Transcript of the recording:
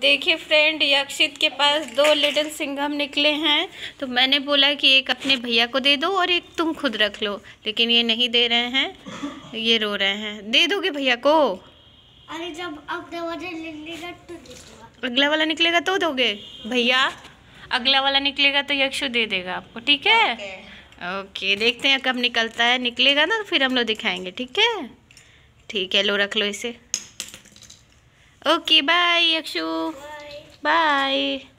देखिए फ्रेंड यक्षित के पास दो लिटिल सिंघम निकले हैं तो मैंने बोला कि एक अपने भैया को दे दो और एक तुम खुद रख लो लेकिन ये नहीं दे रहे हैं ये रो रहे हैं दे दोगे भैया को अरे जब अगला वाला तो अगला वाला निकलेगा तो दोगे भैया अगला वाला निकलेगा तो यक्षु दे देगा आपको ठीक है ओके देखते हैं कब निकलता है निकलेगा ना तो फिर हम लोग दिखाएंगे ठीक है ठीक है लो रख लो इसे Okay, bye, Yakshu. Bye. Bye.